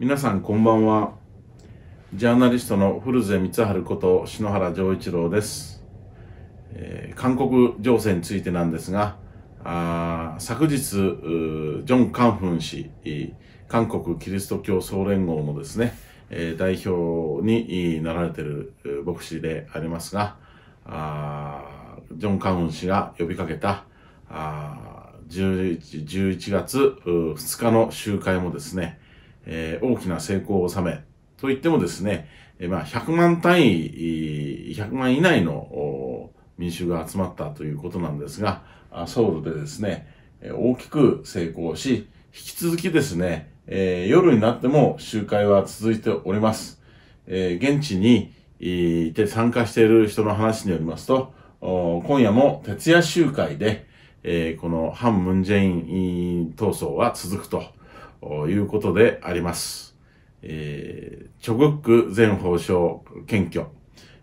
皆さんこんばんはジャーナリストの古瀬光晴こと篠原丈一郎です、えー、韓国情勢についてなんですがあ昨日ジョン・カンフン氏韓国キリスト教総連合のですね、えー、代表になられている牧師でありますがあジョン・カンフン氏が呼びかけたあ 11, 11月2日の集会もですね、えー、大きな成功を収め、と言ってもですね、えー、まあ、100万単位、100万以内の民衆が集まったということなんですが、ソウルでですね、大きく成功し、引き続きですね、えー、夜になっても集会は続いております。えー、現地に、いて参加している人の話によりますと、今夜も徹夜集会で、えー、この反ムンジェイン闘争は続くと。ということであります。えー、チョグック前法相検挙、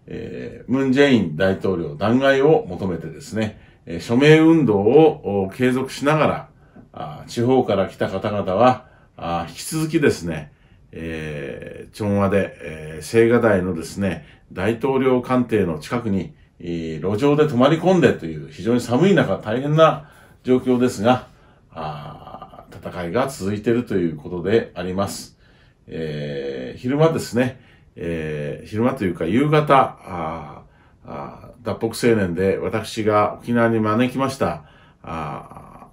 えムン・ジェイン大統領弾劾を求めてですね、えー、署名運動を継続しながら、あ地方から来た方々は、あ引き続きですね、えー、調和で、えー、青瓦台のですね、大統領官邸の近くに、えー、路上で泊まり込んでという非常に寒い中大変な状況ですが、あ戦いが続いているということであります。えー、昼間ですね、えー、昼間というか夕方、ああ脱北青年で私が沖縄に招きました、あ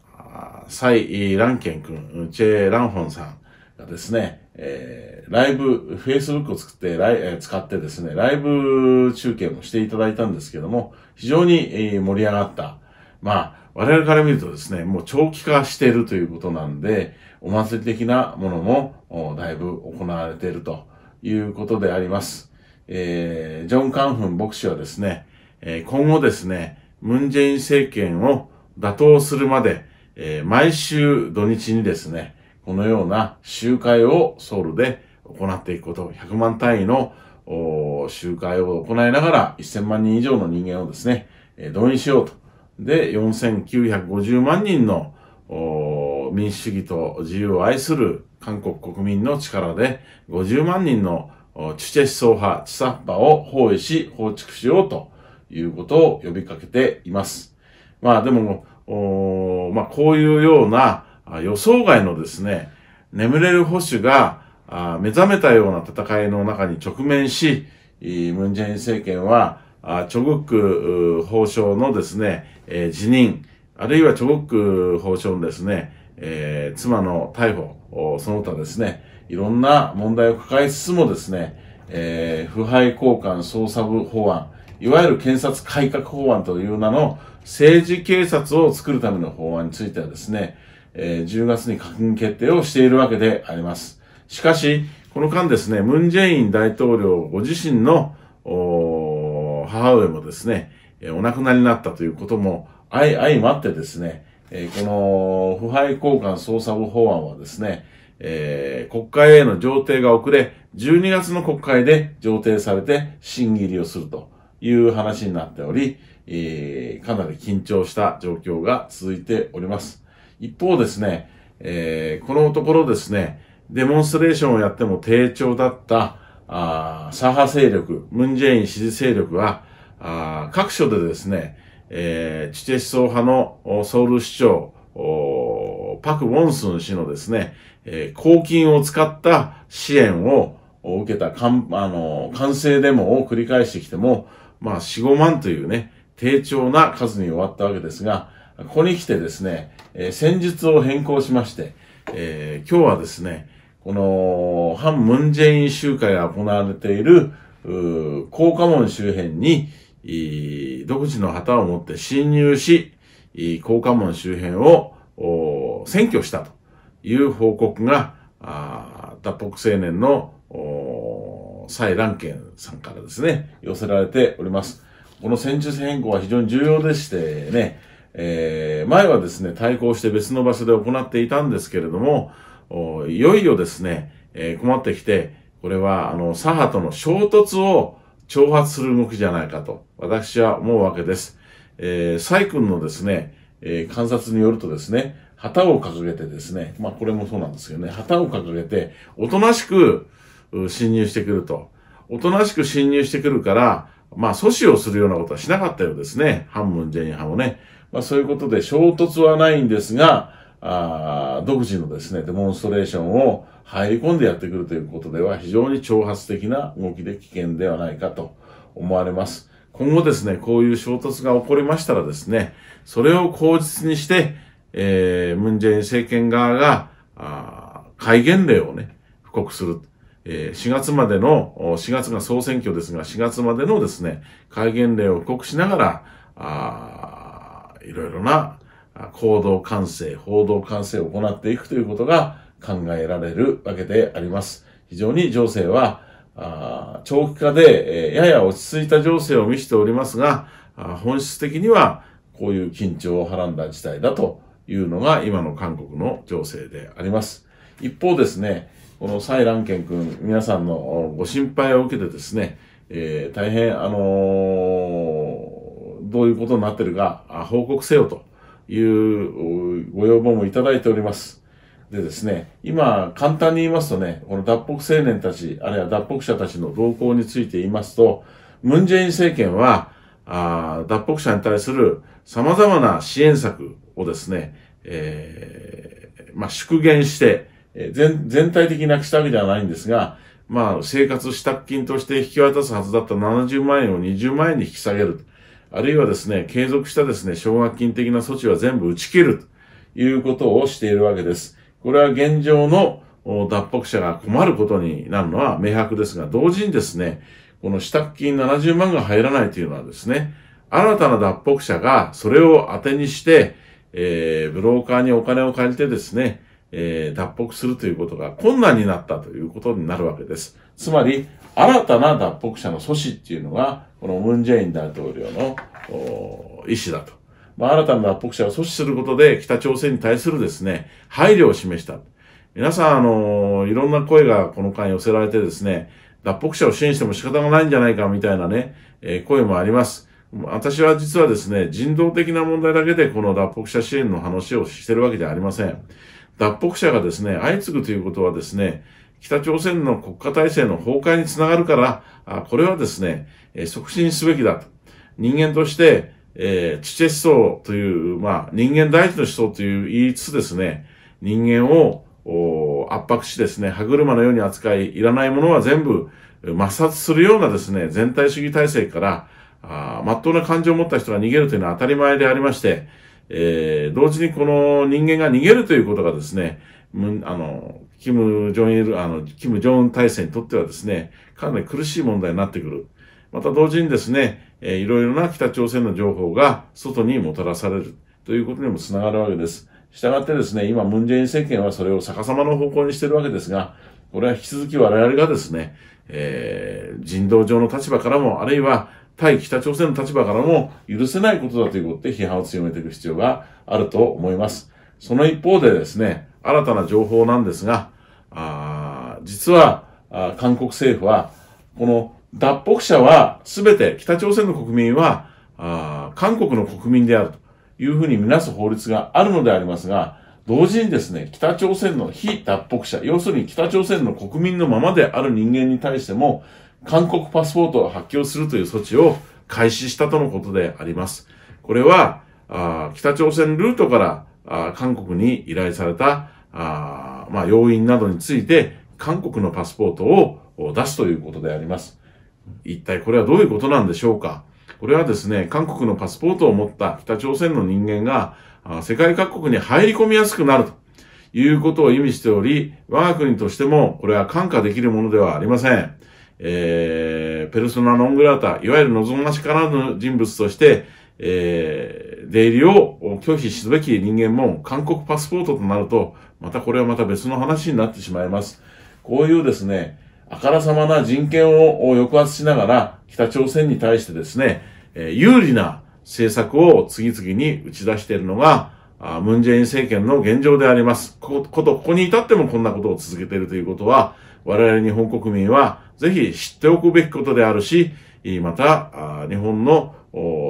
ンケン君、チェ・ランホンさんがですね、えー、ライブ、フェイスブックを作ってライ、えー、使ってですね、ライブ中継もしていただいたんですけども、非常に、えー、盛り上がった。まあ我々から見るとですね、もう長期化しているということなんで、お祭り的なものもだいぶ行われているということであります。えー、ジョン・カンフン牧師はですね、えー、今後ですね、ムン・ジェイン政権を打倒するまで、えー、毎週土日にですね、このような集会をソウルで行っていくこと、100万単位の集会を行いながら1000万人以上の人間をですね、動員しようとで、4950万人の民主主義と自由を愛する韓国国民の力で、50万人のチュチェ思想派、チサッパを包囲し、放逐しようということを呼びかけています。まあでも、まあこういうような予想外のですね、眠れる保守が目覚めたような戦いの中に直面し、ムンジェイン政権はチョグック法相のですね、えー、辞任、あるいはチョグック法相のですね、えー、妻の逮捕、その他ですね、いろんな問題を抱えつつもですね、えー、腐敗交換捜査部法案、いわゆる検察改革法案という名の政治警察を作るための法案についてはですね、えー、10月に閣議決定をしているわけであります。しかし、この間ですね、ムンジェイン大統領ご自身の母上もですね、お亡くなりになったということも相まってですね、この腐敗交換捜査部法案はですね、え国会への上程が遅れ、12月の国会で上程されて審議入りをするという話になっており、えかなり緊張した状況が続いております。一方ですね、えこのところですね、デモンストレーションをやっても低調だった、あ左派勢力、ムン・ジェイン支持勢力は、あ各所でですね、えー、チチェ思想派のソウル市長、パク・ウォンスン氏のですね、えー、公金を使った支援を受けたかん、あの、完成デモを繰り返してきても、まあ、4、5万というね、低調な数に終わったわけですが、ここに来てですね、えー、戦術を変更しまして、えー、今日はですね、この、反ムンジェイン集会が行われている、高架門周辺に、独自の旗を持って侵入し、高架門周辺を占拠したという報告が、脱北青年の蔡蘭健さんからですね、寄せられております。この戦術変更は非常に重要でしてね、えー、前はですね、対抗して別の場所で行っていたんですけれども、いよいよですね、えー、困ってきて、これは、あの、左派との衝突を挑発する動きじゃないかと、私は思うわけです。えー、サイ君のですね、えー、観察によるとですね、旗を掲げてですね、まあこれもそうなんですけどね、旗を掲げて、おとなしく侵入してくると。おとなしく侵入してくるから、まあ阻止をするようなことはしなかったようですね。反文ジェイン派もね。まあそういうことで衝突はないんですが、あ独自のですね、デモンストレーションを入り込んでやってくるということでは非常に挑発的な動きで危険ではないかと思われます。今後ですね、こういう衝突が起こりましたらですね、それを口実にして、えー、ムンジェイン政権側が、あ戒厳令をね、布告する。えー、4月までの、4月が総選挙ですが、4月までのですね、戒厳令を布告しながら、あいろいろな行動管制、報道管制を行っていくということが考えられるわけであります。非常に情勢は、あ長期化で、えやや落ち着いた情勢を見せておりますが、本質的にはこういう緊張をはらんだ事態だというのが今の韓国の情勢であります。一方ですね、このンケン君、皆さんのご心配を受けてですね、えー、大変、あのー、どういうことになってるか、報告せよと。いうご要望もいただいております。でですね、今、簡単に言いますとね、この脱北青年たち、あるいは脱北者たちの動向について言いますと、ムンジェイン政権は、あ脱北者に対する様々な支援策をですね、えー、まあ、縮減して、え全、全体的なくしたわけではないんですが、まあ、生活支度金として引き渡すはずだった70万円を20万円に引き下げる。あるいはですね、継続したですね、奨学金的な措置は全部打ち切るということをしているわけです。これは現状の脱北者が困ることになるのは明白ですが、同時にですね、この支度金70万が入らないというのはですね、新たな脱北者がそれを当てにして、えー、ブローカーにお金を借りてですね、えー、脱北するということが困難になったということになるわけです。つまり、新たな脱北者の阻止っていうのが、このムン・ジェイン大統領の意思だと。まあ、新たな脱北者を阻止することで、北朝鮮に対するですね、配慮を示した。皆さん、あの、いろんな声がこの間寄せられてですね、脱北者を支援しても仕方がないんじゃないかみたいなね、えー、声もあります。私は実はですね、人道的な問題だけでこの脱北者支援の話をしてるわけではありません。脱北者がですね、相次ぐということはですね、北朝鮮の国家体制の崩壊につながるから、これはですね、促進すべきだと。人間として、えー、父思想という、まあ、人間第一の思想という言いつつですね、人間を圧迫しですね、歯車のように扱い、いらないものは全部抹殺するようなですね、全体主義体制から、あ真っ当な感情を持った人が逃げるというのは当たり前でありまして、えー、同時にこの人間が逃げるということがですね、あの、キム・ジョンイル、あの、キム・ジョン体制にとってはですね、かなり苦しい問題になってくる。また同時にですね、えー、いろいろな北朝鮮の情報が外にもたらされるということにもつながるわけです。したがってですね、今、ムン・ジェイン政権はそれを逆さまの方向にしてるわけですが、これは引き続き我々がですね、えー、人道上の立場からも、あるいは対北朝鮮の立場からも許せないことだということで批判を強めていく必要があると思います。その一方でですね、新たな情報なんですが、あ実はあ、韓国政府は、この脱北者は全て北朝鮮の国民は、あ韓国の国民であるというふうにみなす法律があるのでありますが、同時にですね、北朝鮮の非脱北者、要するに北朝鮮の国民のままである人間に対しても、韓国パスポートを発給するという措置を開始したとのことであります。これは、あ北朝鮮ルートからあ韓国に依頼されたあまあ、要因などについて、韓国のパスポートを出すということであります。一体これはどういうことなんでしょうかこれはですね、韓国のパスポートを持った北朝鮮の人間が、世界各国に入り込みやすくなるということを意味しており、我が国としてもこれは感化できるものではありません。えー、ペルソナノングラータ、いわゆる望ましからぬ人物として、えー、出入りを拒否すべき人間も韓国パスポートとなると、またこれはまた別の話になってしまいます。こういうですね、あからさまな人権を抑圧しながら、北朝鮮に対してですね、え有利な政策を次々に打ち出しているのが、ムンジェイン政権の現状であります。こと、ここに至ってもこんなことを続けているということは、我々日本国民はぜひ知っておくべきことであるし、また、日本の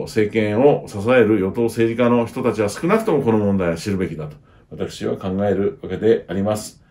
政権を支える与党政治家の人たちは少なくともこの問題は知るべきだと。私は考えるわけであります。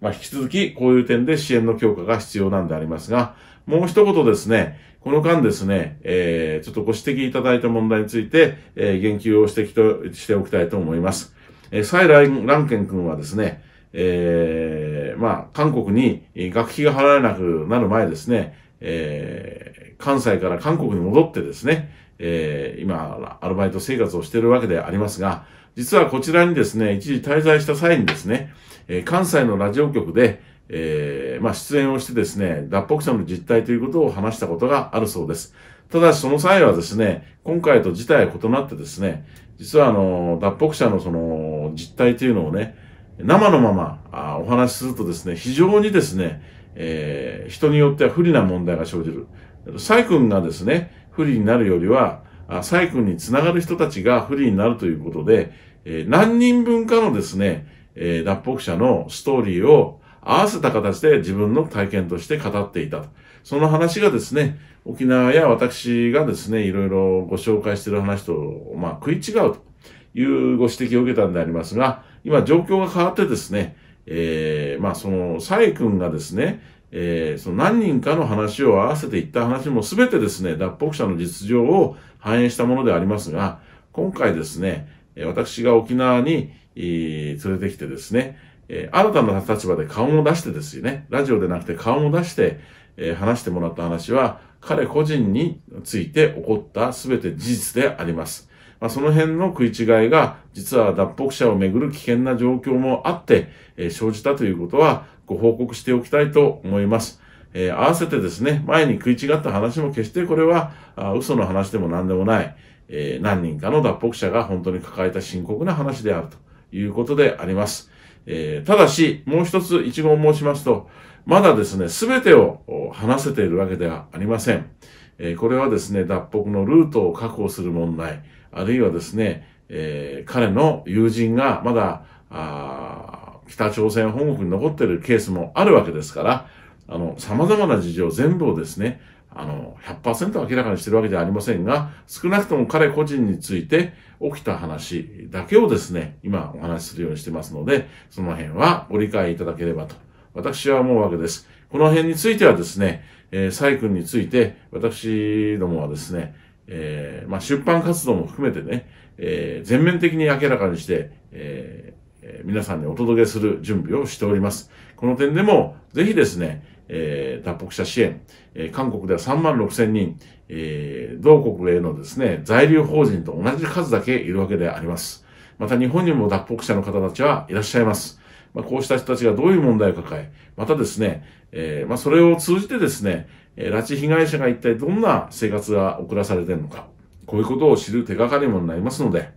まあ、引き続き、こういう点で支援の強化が必要なんでありますが、もう一言ですね、この間ですね、えー、ちょっとご指摘いただいた問題について、えー、言及をしてきと、しておきたいと思います。えー、サイラン・ランケン君はですね、えー、まあ、韓国に学費が払えなくなる前ですね、えー、関西から韓国に戻ってですね、えー、今、アルバイト生活をしているわけでありますが、実はこちらにですね、一時滞在した際にですね、えー、関西のラジオ局で、えー、まあ、出演をしてですね、脱北者の実態ということを話したことがあるそうです。ただし、その際はですね、今回と事態は異なってですね、実はあの、脱北者のその実態というのをね、生のままあお話しするとですね、非常にですね、えー、人によっては不利な問題が生じる。サイ君がですね、不利になるよりは、サイクルにつながる人たちが不利になるということで、えー、何人分かのですね、えー、脱北者のストーリーを合わせた形で自分の体験として語っていたと。その話がですね、沖縄や私がですね、いろいろご紹介している話と、まあ、食い違うというご指摘を受けたんでありますが、今状況が変わってですね、えー、まあ、その、サイ君がですね、えー、その何人かの話を合わせていった話も全てですね、脱北者の実情を反映したものでありますが、今回ですね、私が沖縄に連れてきてですね、新たな立場で顔を出してですよね、ラジオでなくて顔を出して、話してもらった話は、彼個人について起こった全て事実であります。まあ、その辺の食い違いが、実は脱北者をめぐる危険な状況もあって、生じたということはご報告しておきたいと思います。えー、合わせてですね、前に食い違った話も決してこれは嘘の話でも何でもない、えー、何人かの脱北者が本当に抱えた深刻な話であるということであります。えー、ただし、もう一つ一言申しますと、まだですね、すべてを話せているわけではありません。えー、これはですね、脱北のルートを確保する問題、あるいはですね、えー、彼の友人がまだ、あ北朝鮮本国に残っているケースもあるわけですから、あの、様々な事情全部をですね、あの、100%明らかにしてるわけではありませんが、少なくとも彼個人について起きた話だけをですね、今お話しするようにしてますので、その辺はご理解いただければと、私は思うわけです。この辺についてはですね、えー、サイ君について、私どもはですね、えー、まあ、出版活動も含めてね、えー、全面的に明らかにして、えー、皆さんにお届けする準備をしております。この点でも、ぜひですね、えー、脱北者支援、えー、韓国では3万6千人、えー、同国へのですね、在留邦人と同じ数だけいるわけであります。また日本にも脱北者の方たちはいらっしゃいます。まあ、こうした人たちがどういう問題を抱え、またですね、えー、まあ、それを通じてですね、え拉致被害者が一体どんな生活が送らされているのか、こういうことを知る手がかりもなりますので、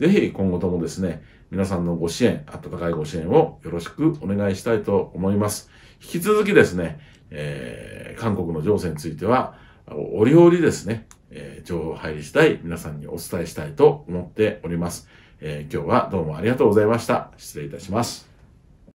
ぜひ今後ともですね、皆さんのご支援、温かいご支援をよろしくお願いしたいと思います。引き続きですね、えー、韓国の情勢については、折々ですね、えー、情報入りしたい皆さんにお伝えしたいと思っております。えー、今日はどうもありがとうございました。失礼いたします。